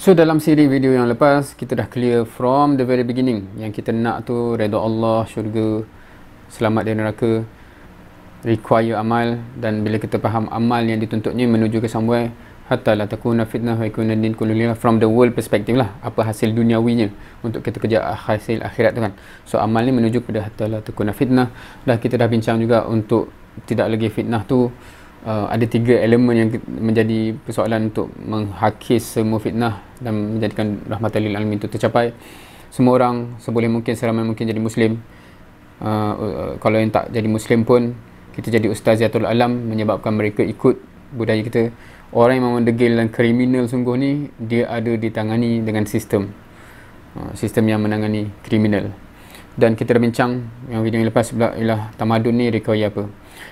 So dalam siri video yang lepas kita dah clear from the very beginning yang kita nak tu redha Allah syurga selamat dari neraka require amal dan bila kita faham amal yang dituntutnya menuju ke somewhere hatta la takuna fitnah wa yakuna din kullillah from the world perspective lah apa hasil duniawinya untuk kita kerja hasil akhirat tu kan so amal ni menuju kepada hatta la takuna fitnah dah kita dah bincang juga untuk tidak lagi fitnah tu Uh, ada tiga elemen yang menjadi persoalan untuk menghakis semua fitnah dan menjadikan rahmatan lil alamin itu tercapai semua orang seboleh mungkin seramai mungkin jadi muslim uh, uh, kalau yang tak jadi muslim pun kita jadi ustaziatul alam menyebabkan mereka ikut budaya kita orang yang memang degil dan kriminal sungguh ni dia ada ditangani dengan sistem uh, sistem yang menangani kriminal dan kita dah bincang yang video yang lepas sebelah ialah tamadun ni require apa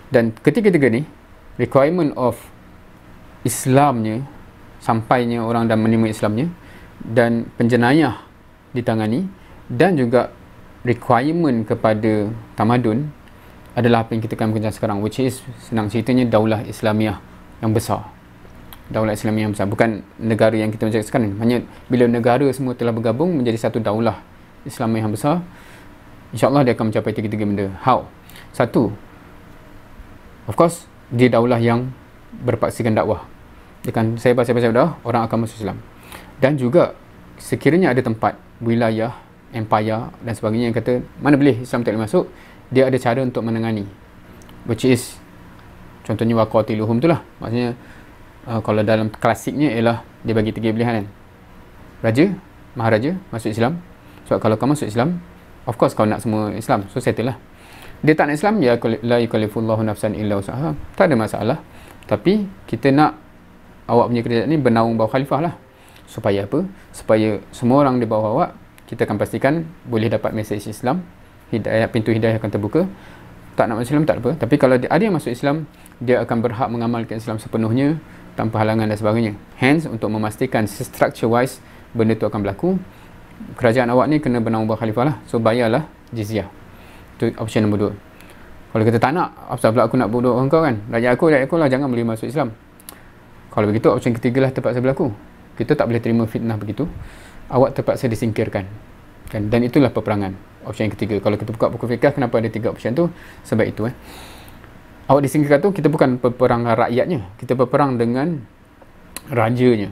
dan ketiga-tiga ni requirement of Islamnya sampainya orang dah menerima Islamnya dan penjenayah ditangani dan juga requirement kepada tamadun adalah apa yang kita akan bincang sekarang which is senang ceritanya daulah Islamiah yang besar daulah Islamiah yang besar bukan negara yang kita bincang sekarang hanya bila negara semua telah bergabung menjadi satu daulah Islamiah yang besar insyaAllah dia akan mencapai tiga-tiga benda how? satu of course dia daulah yang berpaksikan dakwah tekan saya baca baca dah orang akan masuk Islam dan juga sekiranya ada tempat wilayah empire dan sebagainya yang kata mana boleh Islam tak boleh masuk dia ada cara untuk menangani which is contohnya waqati luhum tu lah maksudnya uh, kalau dalam klasiknya ialah dia bagi tiga pilihan kan raja maharaja masuk Islam sebab kalau kau masuk Islam of course kau nak semua Islam so settle lah dia tak nak Islam ya la yukallifullahu nafsan illa usaha tak ada masalah tapi kita nak awak punya kerajaan ni bernaung bawah khalifah lah supaya apa supaya semua orang di bawah awak kita akan pastikan boleh dapat mesej Islam hidayah pintu hidayah akan terbuka tak nak masuk Islam tak apa tapi kalau ada yang masuk Islam dia akan berhak mengamalkan Islam sepenuhnya tanpa halangan dan sebagainya hence untuk memastikan structure wise benda tu akan berlaku kerajaan awak ni kena bernaung bawah khalifah lah so bayarlah jizyah tu option nombor dua. kalau kita tak nak apa pula aku nak bodoh orang kau kan rakyat aku rakyat aku lah jangan boleh masuk Islam kalau begitu option ketigalah terpaksa berlaku. Kita tak boleh terima fitnah begitu. Awak terpaksa disingkirkan. Kan? Dan itulah peperangan. Option yang ketiga. Kalau kita buka buku fiqah kenapa ada tiga option tu? Sebab itu eh. Awak disingkirkan tu kita bukan peperang rakyatnya. Kita berperang dengan rajanya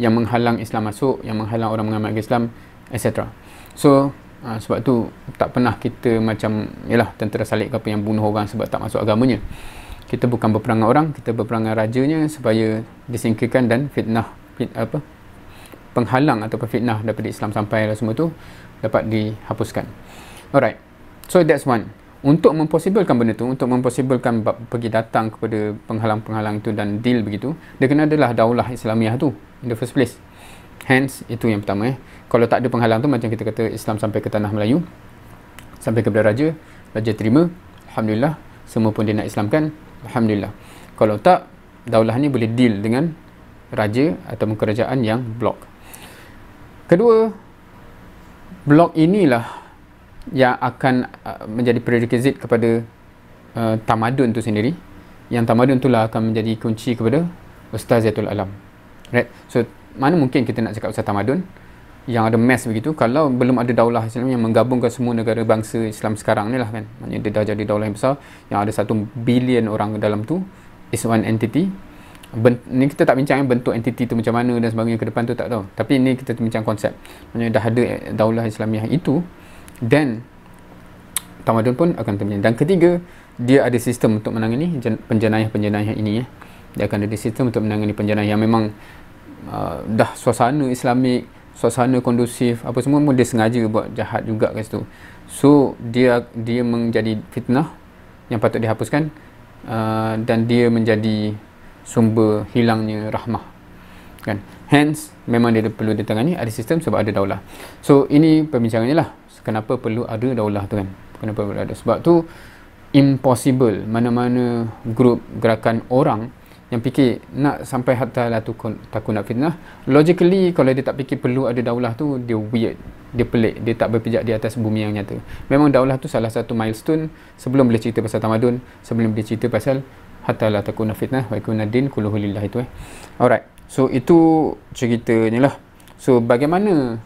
yang menghalang Islam masuk, yang menghalang orang mengamalkan Islam, etc. So Ha, sebab tu tak pernah kita macam yalah tentera salib, ke apa yang bunuh orang sebab tak masuk agamanya kita bukan berperangan orang kita berperangan rajanya supaya disingkirkan dan fitnah fit, apa penghalang atau fitnah daripada Islam sampai lah semua tu dapat dihapuskan alright so that's one untuk mempossibilkan benda tu untuk mempossibilkan pergi datang kepada penghalang-penghalang tu dan deal begitu dia kena adalah daulah Islamiah tu in the first place hence itu yang pertama eh. kalau tak ada penghalang tu macam kita kata Islam sampai ke tanah Melayu sampai kepada raja raja terima Alhamdulillah semua pun dia nak islamkan Alhamdulillah. Kalau tak, daulah ni boleh deal dengan raja atau kerajaan yang blok. Kedua, blok inilah yang akan uh, menjadi prerequisite kepada uh, tamadun tu sendiri. Yang tamadun itulah akan menjadi kunci kepada Ustaz Zaitul Alam. Right? So, mana mungkin kita nak cakap ustaz tamadun? yang ada mass begitu kalau belum ada daulah Islam yang menggabungkan semua negara bangsa Islam sekarang ni lah kan maknanya dia dah jadi daulah yang besar yang ada satu bilion orang dalam tu is one entity Ben, ni kita tak bincang kan bentuk entity tu macam mana dan sebagainya ke depan tu tak tahu tapi ni kita bincang konsep maknanya dah ada eh, daulah islamiah itu then tamadun pun akan terjadi dan ketiga dia ada sistem untuk menangani penjenayah-penjenayah ini eh. dia akan ada sistem untuk menangani penjenayah yang memang uh, dah suasana islamik suasana kondusif apa semua pun dia sengaja buat jahat juga kat situ so dia dia menjadi fitnah yang patut dihapuskan uh, dan dia menjadi sumber hilangnya rahmah kan hence memang dia perlu ditangani ada sistem sebab ada daulah so ini pembincangannya lah kenapa perlu ada daulah tu kan kenapa perlu ada sebab tu impossible mana-mana grup gerakan orang yang fikir nak sampai hatta la takun nak fitnah logically kalau dia tak fikir perlu ada daulah tu dia weird dia pelik dia tak berpijak di atas bumi yang nyata memang daulah tu salah satu milestone sebelum boleh cerita pasal tamadun sebelum boleh cerita pasal hatta la takun fitnah wa ikun din kulluhu lillah itu eh alright so itu ceritanya lah so bagaimana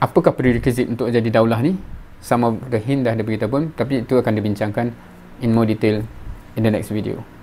apakah prerequisite untuk jadi daulah ni sama ke Hind dah beritahu pun tapi itu akan dibincangkan in more detail in the next video